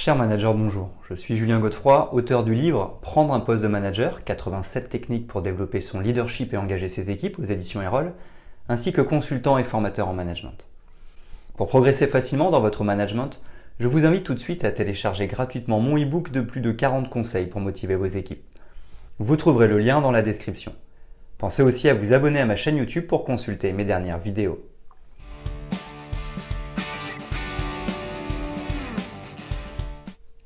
Cher manager, bonjour. Je suis Julien Godefroy, auteur du livre Prendre un poste de manager, 87 techniques pour développer son leadership et engager ses équipes aux éditions Erol, ainsi que consultant et formateur en management. Pour progresser facilement dans votre management, je vous invite tout de suite à télécharger gratuitement mon e-book de plus de 40 conseils pour motiver vos équipes. Vous trouverez le lien dans la description. Pensez aussi à vous abonner à ma chaîne YouTube pour consulter mes dernières vidéos.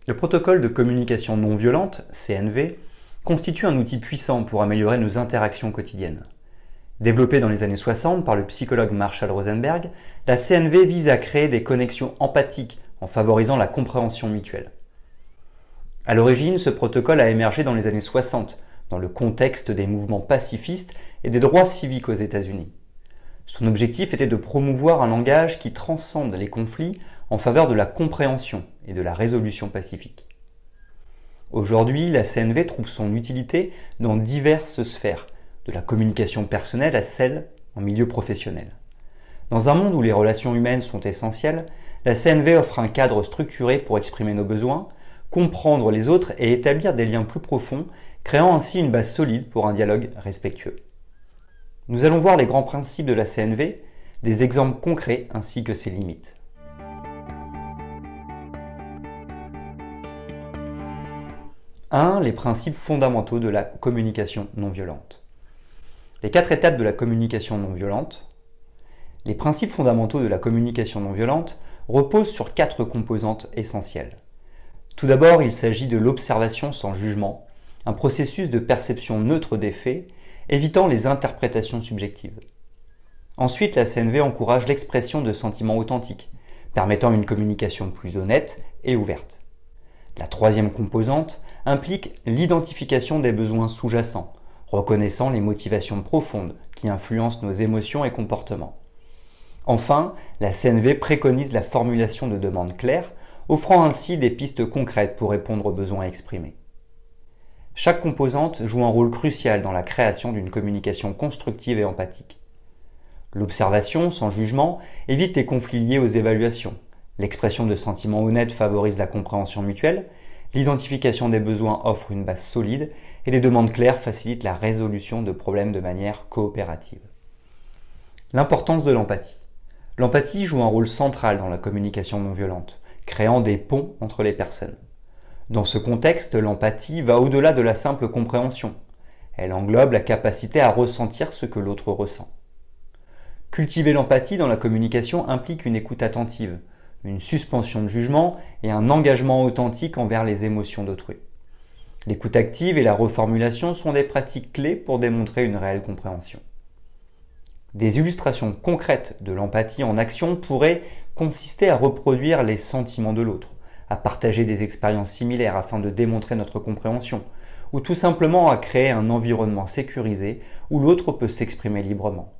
Le protocole de communication non violente, CNV, constitue un outil puissant pour améliorer nos interactions quotidiennes. Développé dans les années 60 par le psychologue Marshall Rosenberg, la CNV vise à créer des connexions empathiques en favorisant la compréhension mutuelle. À l'origine, ce protocole a émergé dans les années 60, dans le contexte des mouvements pacifistes et des droits civiques aux États-Unis. Son objectif était de promouvoir un langage qui transcende les conflits en faveur de la compréhension, et de la résolution pacifique. Aujourd'hui, la CNV trouve son utilité dans diverses sphères, de la communication personnelle à celle en milieu professionnel. Dans un monde où les relations humaines sont essentielles, la CNV offre un cadre structuré pour exprimer nos besoins, comprendre les autres et établir des liens plus profonds, créant ainsi une base solide pour un dialogue respectueux. Nous allons voir les grands principes de la CNV, des exemples concrets ainsi que ses limites. 1. Les principes fondamentaux de la communication non violente. Les quatre étapes de la communication non violente. Les principes fondamentaux de la communication non violente reposent sur quatre composantes essentielles. Tout d'abord, il s'agit de l'observation sans jugement, un processus de perception neutre des faits, évitant les interprétations subjectives. Ensuite, la CNV encourage l'expression de sentiments authentiques, permettant une communication plus honnête et ouverte. La troisième composante implique l'identification des besoins sous-jacents, reconnaissant les motivations profondes qui influencent nos émotions et comportements. Enfin, la CNV préconise la formulation de demandes claires, offrant ainsi des pistes concrètes pour répondre aux besoins exprimés. Chaque composante joue un rôle crucial dans la création d'une communication constructive et empathique. L'observation, sans jugement, évite les conflits liés aux évaluations. L'expression de sentiments honnêtes favorise la compréhension mutuelle, L'identification des besoins offre une base solide et les demandes claires facilitent la résolution de problèmes de manière coopérative. L'importance de l'empathie. L'empathie joue un rôle central dans la communication non violente, créant des ponts entre les personnes. Dans ce contexte, l'empathie va au-delà de la simple compréhension. Elle englobe la capacité à ressentir ce que l'autre ressent. Cultiver l'empathie dans la communication implique une écoute attentive, une suspension de jugement et un engagement authentique envers les émotions d'autrui. L'écoute active et la reformulation sont des pratiques clés pour démontrer une réelle compréhension. Des illustrations concrètes de l'empathie en action pourraient consister à reproduire les sentiments de l'autre, à partager des expériences similaires afin de démontrer notre compréhension, ou tout simplement à créer un environnement sécurisé où l'autre peut s'exprimer librement.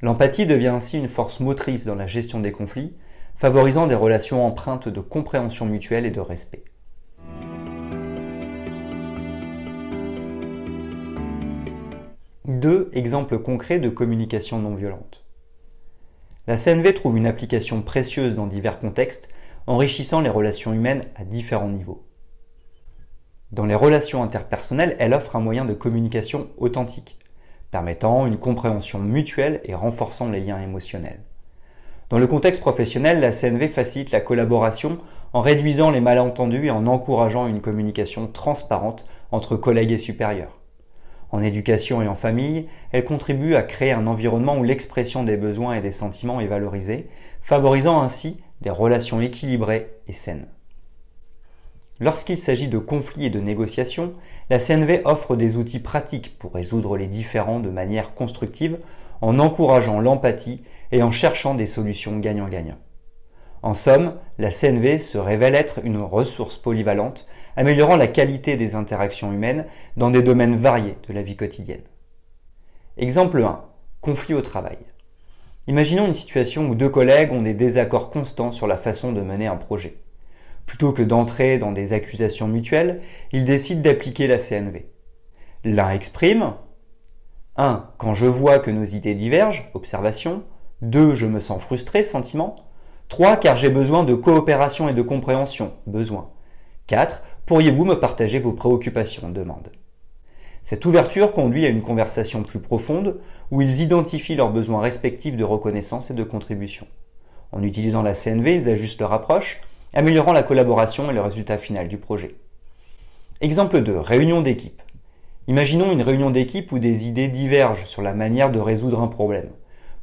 L'empathie devient ainsi une force motrice dans la gestion des conflits, favorisant des relations empreintes de compréhension mutuelle et de respect. Deux exemples concrets de communication non violente. La CNV trouve une application précieuse dans divers contextes, enrichissant les relations humaines à différents niveaux. Dans les relations interpersonnelles, elle offre un moyen de communication authentique, permettant une compréhension mutuelle et renforçant les liens émotionnels. Dans le contexte professionnel, la CNV facilite la collaboration en réduisant les malentendus et en encourageant une communication transparente entre collègues et supérieurs. En éducation et en famille, elle contribue à créer un environnement où l'expression des besoins et des sentiments est valorisée, favorisant ainsi des relations équilibrées et saines. Lorsqu'il s'agit de conflits et de négociations, la CNV offre des outils pratiques pour résoudre les différends de manière constructive en encourageant l'empathie et en cherchant des solutions gagnant-gagnant. En somme, la CNV se révèle être une ressource polyvalente, améliorant la qualité des interactions humaines dans des domaines variés de la vie quotidienne. Exemple 1. Conflit au travail. Imaginons une situation où deux collègues ont des désaccords constants sur la façon de mener un projet. Plutôt que d'entrer dans des accusations mutuelles, ils décident d'appliquer la CNV. L'un exprime 1. Quand je vois que nos idées divergent, observation, 2. Je me sens frustré, sentiment. 3. Car j'ai besoin de coopération et de compréhension, besoin. 4. Pourriez-vous me partager vos préoccupations demande. Cette ouverture conduit à une conversation plus profonde où ils identifient leurs besoins respectifs de reconnaissance et de contribution. En utilisant la CNV, ils ajustent leur approche, améliorant la collaboration et le résultat final du projet. Exemple 2. Réunion d'équipe. Imaginons une réunion d'équipe où des idées divergent sur la manière de résoudre un problème.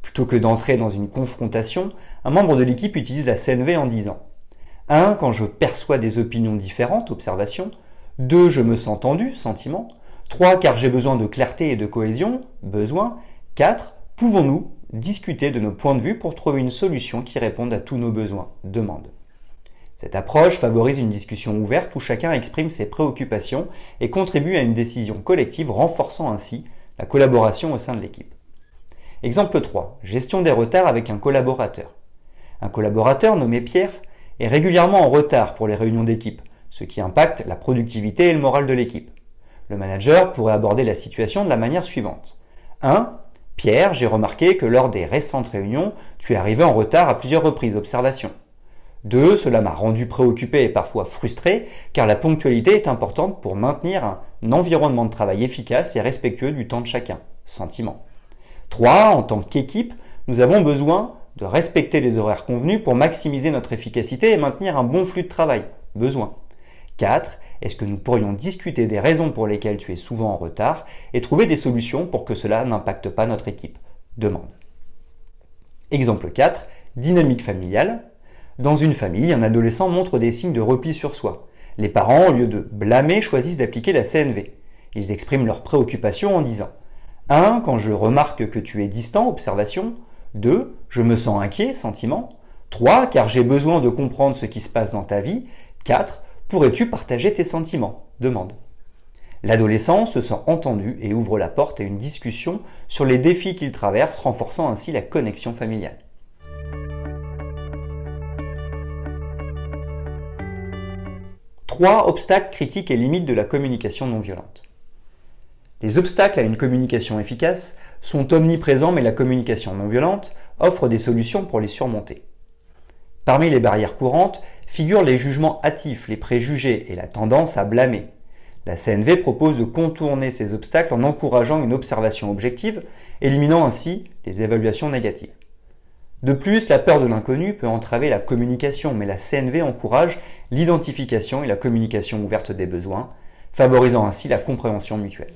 Plutôt que d'entrer dans une confrontation, un membre de l'équipe utilise la CNV en disant 1. Quand je perçois des opinions différentes, observation. 2. Je me sens tendu, sentiment. 3. Car j'ai besoin de clarté et de cohésion, besoin. 4. Pouvons-nous discuter de nos points de vue pour trouver une solution qui réponde à tous nos besoins, demande. Cette approche favorise une discussion ouverte où chacun exprime ses préoccupations et contribue à une décision collective renforçant ainsi la collaboration au sein de l'équipe. Exemple 3. Gestion des retards avec un collaborateur. Un collaborateur nommé Pierre est régulièrement en retard pour les réunions d'équipe, ce qui impacte la productivité et le moral de l'équipe. Le manager pourrait aborder la situation de la manière suivante. 1. Pierre, j'ai remarqué que lors des récentes réunions, tu es arrivé en retard à plusieurs reprises. Observation. 2. Cela m'a rendu préoccupé et parfois frustré, car la ponctualité est importante pour maintenir un environnement de travail efficace et respectueux du temps de chacun. Sentiment. 3. en tant qu'équipe, nous avons besoin de respecter les horaires convenus pour maximiser notre efficacité et maintenir un bon flux de travail. Besoin. 4. Est-ce que nous pourrions discuter des raisons pour lesquelles tu es souvent en retard et trouver des solutions pour que cela n'impacte pas notre équipe Demande. Exemple 4. Dynamique familiale. Dans une famille, un adolescent montre des signes de repli sur soi. Les parents, au lieu de blâmer, choisissent d'appliquer la CNV. Ils expriment leurs préoccupations en disant 1. Quand je remarque que tu es distant, observation. 2. Je me sens inquiet, sentiment. 3. Car j'ai besoin de comprendre ce qui se passe dans ta vie. 4. Pourrais-tu partager tes sentiments Demande. L'adolescent se sent entendu et ouvre la porte à une discussion sur les défis qu'il traverse, renforçant ainsi la connexion familiale. 3. obstacles critiques et limites de la communication non violente. Les obstacles à une communication efficace sont omniprésents mais la communication non violente offre des solutions pour les surmonter. Parmi les barrières courantes figurent les jugements hâtifs, les préjugés et la tendance à blâmer. La CNV propose de contourner ces obstacles en encourageant une observation objective, éliminant ainsi les évaluations négatives. De plus, la peur de l'inconnu peut entraver la communication, mais la CNV encourage l'identification et la communication ouverte des besoins, favorisant ainsi la compréhension mutuelle.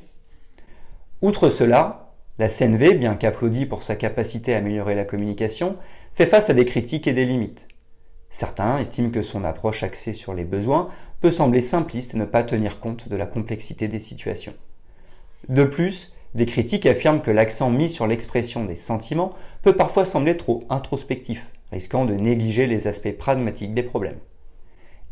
Outre cela, la CNV, bien qu'applaudie pour sa capacité à améliorer la communication, fait face à des critiques et des limites. Certains estiment que son approche axée sur les besoins peut sembler simpliste et ne pas tenir compte de la complexité des situations. De plus, des critiques affirment que l'accent mis sur l'expression des sentiments peut parfois sembler trop introspectif, risquant de négliger les aspects pragmatiques des problèmes.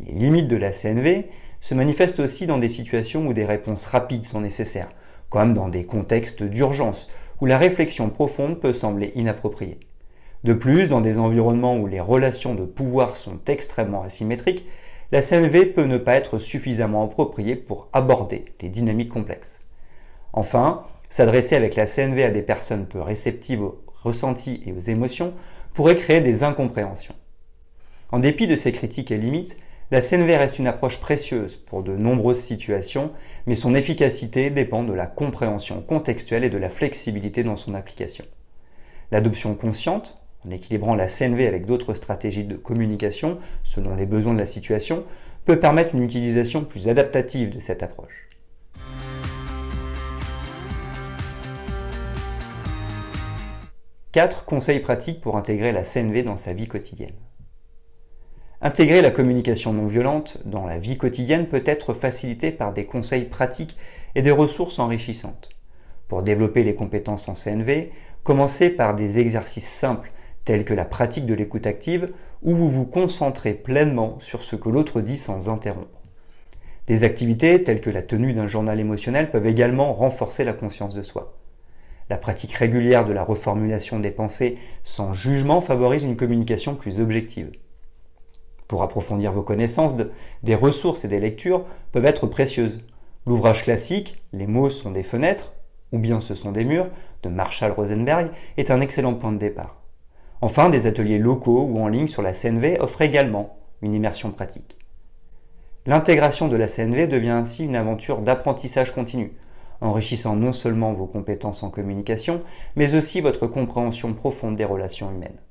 Les limites de la CNV se manifestent aussi dans des situations où des réponses rapides sont nécessaires, comme dans des contextes d'urgence, où la réflexion profonde peut sembler inappropriée. De plus, dans des environnements où les relations de pouvoir sont extrêmement asymétriques, la CNV peut ne pas être suffisamment appropriée pour aborder les dynamiques complexes. Enfin, s'adresser avec la CNV à des personnes peu réceptives aux ressentis et aux émotions pourrait créer des incompréhensions. En dépit de ces critiques et limites, la CNV reste une approche précieuse pour de nombreuses situations, mais son efficacité dépend de la compréhension contextuelle et de la flexibilité dans son application. L'adoption consciente, en équilibrant la CNV avec d'autres stratégies de communication selon les besoins de la situation, peut permettre une utilisation plus adaptative de cette approche. Quatre conseils pratiques pour intégrer la CNV dans sa vie quotidienne. Intégrer la communication non violente dans la vie quotidienne peut être facilité par des conseils pratiques et des ressources enrichissantes. Pour développer les compétences en CNV, commencez par des exercices simples tels que la pratique de l'écoute active où vous vous concentrez pleinement sur ce que l'autre dit sans interrompre. Des activités telles que la tenue d'un journal émotionnel peuvent également renforcer la conscience de soi. La pratique régulière de la reformulation des pensées sans jugement favorise une communication plus objective pour approfondir vos connaissances, des ressources et des lectures peuvent être précieuses. L'ouvrage classique, Les mots sont des fenêtres, ou bien ce sont des murs, de Marshall Rosenberg, est un excellent point de départ. Enfin, des ateliers locaux ou en ligne sur la CNV offrent également une immersion pratique. L'intégration de la CNV devient ainsi une aventure d'apprentissage continu, enrichissant non seulement vos compétences en communication, mais aussi votre compréhension profonde des relations humaines.